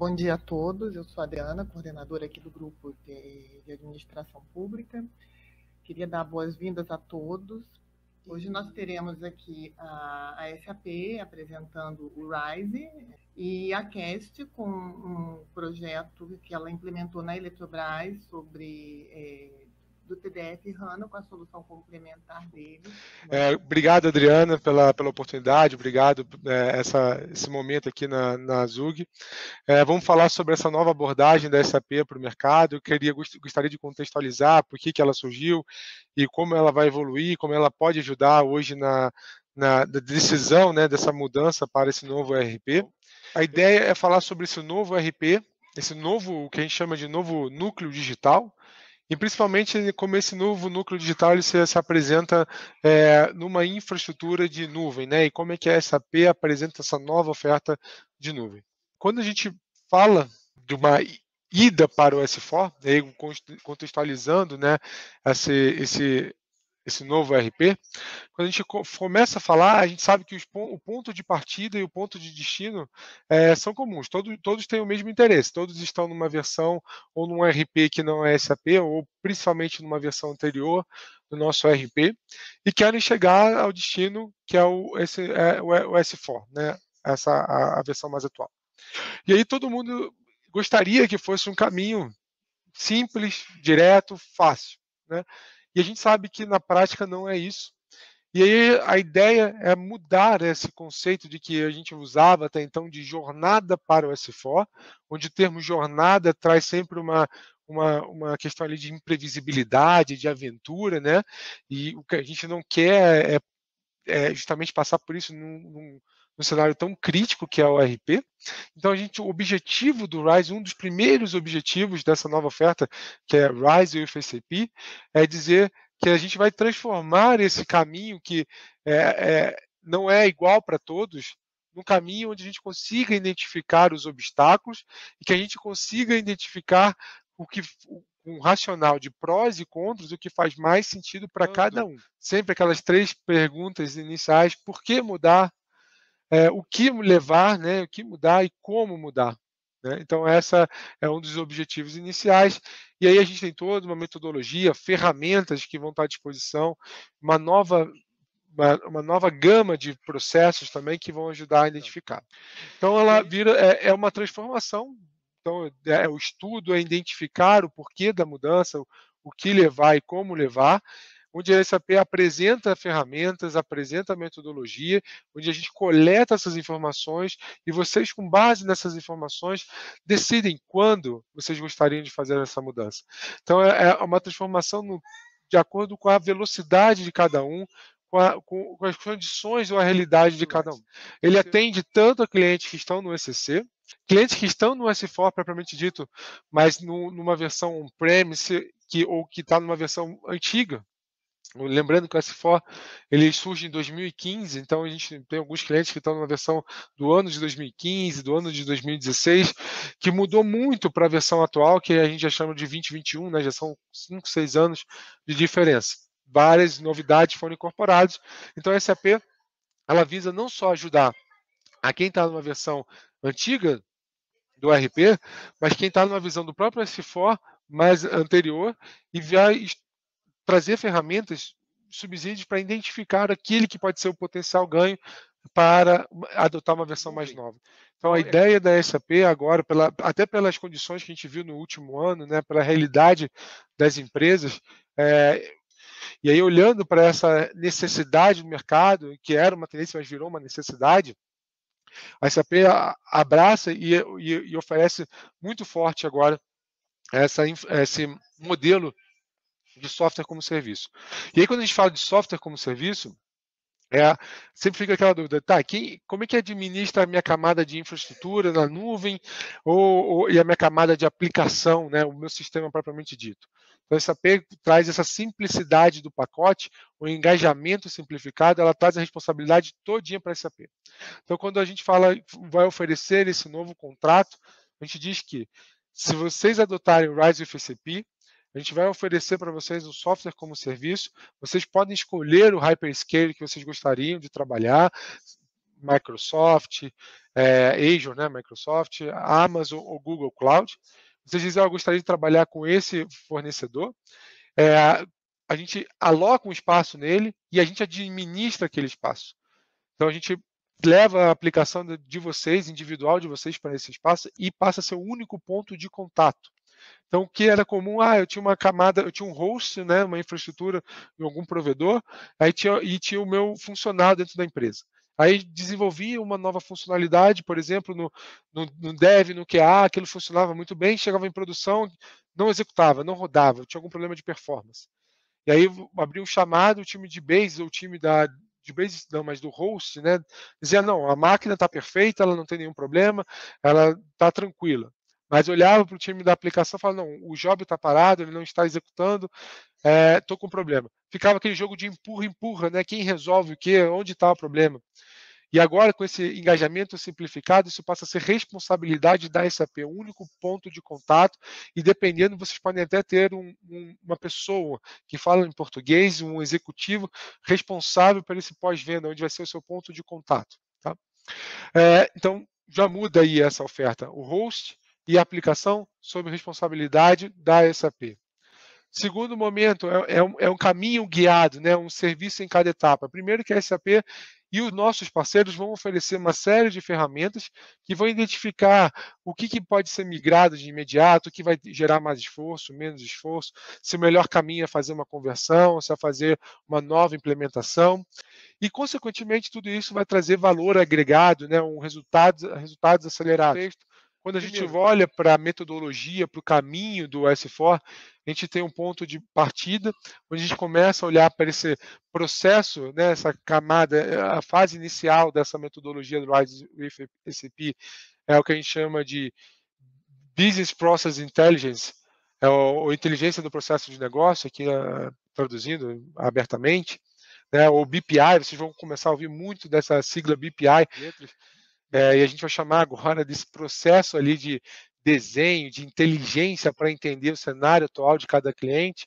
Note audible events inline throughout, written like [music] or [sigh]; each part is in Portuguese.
bom dia a todos. Eu sou a Adriana, coordenadora aqui do grupo de, de administração pública. Queria dar boas-vindas a todos. Hoje nós teremos aqui a, a SAP apresentando o RISE e a CAST com um projeto que ela implementou na Eletrobras sobre é, do TDF Rano com a solução complementar dele. É, obrigado, Adriana, pela, pela oportunidade, obrigado é, essa, esse momento aqui na, na ZUG. É, vamos falar sobre essa nova abordagem da SAP para o mercado. Eu queria, gostaria de contextualizar por que, que ela surgiu e como ela vai evoluir, como ela pode ajudar hoje na, na decisão né, dessa mudança para esse novo ERP. A ideia é falar sobre esse novo ERP, esse novo, o que a gente chama de novo núcleo digital, e principalmente como esse novo núcleo digital ele se, se apresenta é, numa infraestrutura de nuvem, né? E como é que a SAP apresenta essa nova oferta de nuvem. Quando a gente fala de uma ida para o S4, né? contextualizando né, esse, esse, esse novo RP, quando a gente começa a falar, a gente sabe que os, o ponto de partida e o ponto de destino é, são comuns, todos, todos têm o mesmo interesse, todos estão numa versão ou num RP que não é SAP, ou principalmente numa versão anterior do nosso RP, e querem chegar ao destino que é o, esse, é, o é, S4, né? essa, a, a versão mais atual. E aí todo mundo gostaria que fosse um caminho simples, direto, fácil. Né? E a gente sabe que na prática não é isso. E aí a ideia é mudar esse conceito de que a gente usava até então de jornada para o SFO, onde o termo jornada traz sempre uma, uma, uma questão ali de imprevisibilidade, de aventura, né? E o que a gente não quer é, é justamente passar por isso num, num no cenário tão crítico que é o RP. Então, a gente, o objetivo do RISE, um dos primeiros objetivos dessa nova oferta, que é RISE UFCP, é dizer que a gente vai transformar esse caminho que é, é, não é igual para todos, num caminho onde a gente consiga identificar os obstáculos e que a gente consiga identificar o que um racional de prós e contras o que faz mais sentido para cada um. Sempre aquelas três perguntas iniciais: por que mudar? é, o que levar, né, o que mudar e como mudar. Né? Então, essa é um dos objetivos iniciais. E aí a gente tem toda uma metodologia, ferramentas que vão estar à disposição, uma nova uma, uma, nova gama de processos também que vão ajudar a identificar. Então, ela vira é, é, uma transformação. Então, é, é, o estudo é identificar o porquê da mudança, o, o que levar e como levar onde a SAP apresenta ferramentas, apresenta metodologia, onde a gente coleta essas informações e vocês, com base nessas informações, decidem quando vocês gostariam de fazer essa mudança. Então, é, é uma transformação no, de acordo com a velocidade de cada um, com, a, com, as condições ou a realidade de cada um. Ele atende tanto a clientes que estão no ECC, clientes que estão no S4 propriamente dito, mas no, numa versão on-premise que, ou que está numa versão antiga, Lembrando que o S4 ele surge em 2015, então a gente tem alguns clientes que estão na versão do ano de 2015, do ano de 2016, que mudou muito para a versão atual, que a gente já chama de 2021, né? já são 5, 6 anos de diferença. Várias novidades foram incorporadas, então a SAP ela visa não só ajudar a quem está numa versão antiga do RP, mas quem está numa visão do próprio S4 mais anterior e vai trazer ferramentas, subsídios para identificar aquele que pode ser o potencial ganho para adotar uma versão mais nova. Então, a ideia da SAP agora, pela, até pelas condições que a gente viu no último ano, né, pela realidade das empresas, é, e aí olhando para essa necessidade do mercado, que era uma tendência, mas virou uma necessidade, a SAP abraça e, e, e oferece muito forte agora essa, esse modelo de software como serviço. E aí, quando a gente fala de software como serviço, é, sempre fica aquela dúvida, tá, quem, como é que administra a minha camada de infraestrutura na nuvem ou, ou, e a minha camada de aplicação, né, o meu sistema propriamente dito? Então, essa P traz essa simplicidade do pacote, o engajamento simplificado, ela traz a responsabilidade todinha para a SAP. Então, quando a gente fala, vai oferecer esse novo contrato, a gente diz que se vocês adotarem o Rise with SAP, a gente vai oferecer para vocês o software como serviço. Vocês podem escolher o hyperscale que vocês gostariam de trabalhar, Microsoft, é, Azure, né, Microsoft, Amazon ou Google Cloud. Vocês dizem, ah, eu gostaria de trabalhar com esse fornecedor. É, a gente aloca um espaço nele e a gente administra aquele espaço. Então a gente leva a aplicação de vocês, individual de vocês, para esse espaço e passa a ser o único ponto de contato. Então, o que era comum, ah, eu tinha uma camada, eu tinha um host, né, uma infraestrutura em algum provedor, aí tinha, e tinha o meu funcionário dentro da empresa. Aí desenvolvia uma nova funcionalidade, por exemplo, no, no, no dev, no QA, aquilo funcionava muito bem, chegava em produção, não executava, não rodava, tinha algum problema de performance. E aí abriu um chamado, o time de base, ou o time da, de base não, mas do host, né? Dizia, não, a máquina está perfeita, ela não tem nenhum problema, ela está tranquila mas olhava para o time da aplicação e falava, não, o Job está parado, ele não está executando, estou eh, é, com problema. Ficava aquele jogo de empurra, empurra, né? Quem resolve o quê? Onde está o problema? E agora, com esse engajamento simplificado, isso passa a ser responsabilidade da SAP, o único ponto de contato. E dependendo, vocês podem até ter um, um, uma pessoa que fala em português, um executivo responsável por esse pós-venda, onde vai ser o seu ponto de contato. Tá? É, então, já muda aí essa oferta. O host e aplicação sob responsabilidade da SAP. Segundo momento, é, é, um, é um caminho guiado, né? um serviço em cada etapa. Primeiro que a SAP e os nossos parceiros vão oferecer uma série de ferramentas que vão identificar o que, que, pode ser migrado de imediato, o que vai gerar mais esforço, menos esforço, se o melhor caminho é fazer uma conversão, se é fazer uma nova implementação. E, consequentemente, tudo isso vai trazer valor agregado, né, um resultado, resultados acelerados. Quando a gente olha para a metodologia, para o caminho do S4, a gente tem um ponto de partida, onde a gente começa a olhar para esse processo, né, essa camada, eh, a fase inicial dessa metodologia do RISE with SAP, é o que a gente chama de Business Process Intelligence, é o, inteligência do processo de negócio, aqui eh, traduzindo abertamente, né, ou BPI, vocês vão começar a ouvir muito dessa sigla BPI. Letras é, e a gente vai chamar agora desse processo ali de desenho, de inteligência para entender o cenário atual de cada cliente,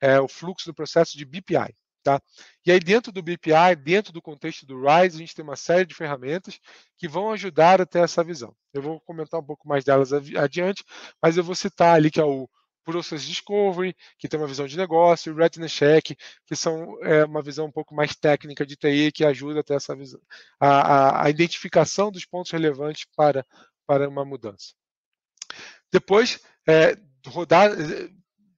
é, o fluxo do processo de BPI. Tá? E aí, dentro do BPI, dentro do contexto do RISE, a gente tem uma série de ferramentas que vão ajudar até essa visão. Eu vou comentar um pouco mais delas adiante, mas eu vou citar ali que é o Process Discovery, que tem uma visão de negócio, Retina Check, que são é, uma visão um pouco mais técnica de TI, que ajuda até essa visão, a, a, a identificação dos pontos relevantes para, para uma mudança. Depois, é, rodar, é,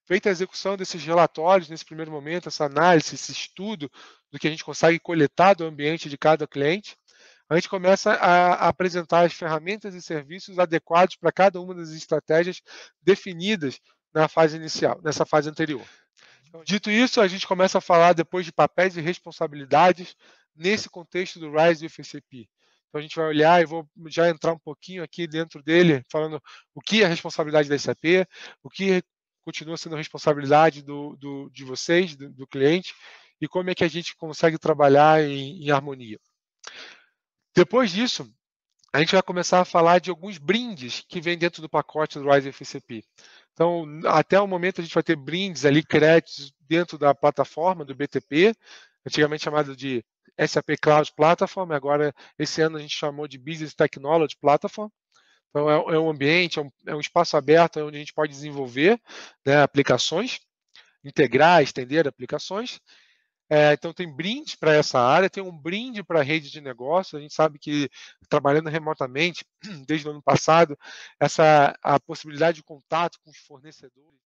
feita a execução desses relatórios nesse primeiro momento, essa análise, esse estudo do que a gente consegue coletar do ambiente de cada cliente, a gente começa a apresentar as ferramentas e serviços adequados para cada uma das estratégias definidas na fase inicial, nessa fase anterior. Então, dito isso, a gente começa a falar depois de papéis e responsabilidades nesse contexto do RISE e FCP. Então a gente vai olhar e vou já entrar um pouquinho aqui dentro dele, falando o que é a responsabilidade da SAP, o que continua sendo a responsabilidade do, do de vocês, do, do, cliente, e como é que a gente consegue trabalhar em, em harmonia. Depois disso, a gente vai começar a falar de alguns brindes que vem dentro do pacote do Rise FCP. Então, até o momento a gente vai ter brindes ali, créditos dentro da plataforma do BTP, antigamente chamado de SAP Cloud Platform, agora esse ano a gente chamou de Business Technology Platform. Então, é, é um ambiente, é um, é um, espaço aberto é onde a gente pode desenvolver né, aplicações, integrar, estender aplicações. É, então tem brinde para essa área, tem um brinde para a rede de negócios. A gente sabe que trabalhando remotamente [clears throat] desde o ano passado, essa a possibilidade de contato com os fornecedores.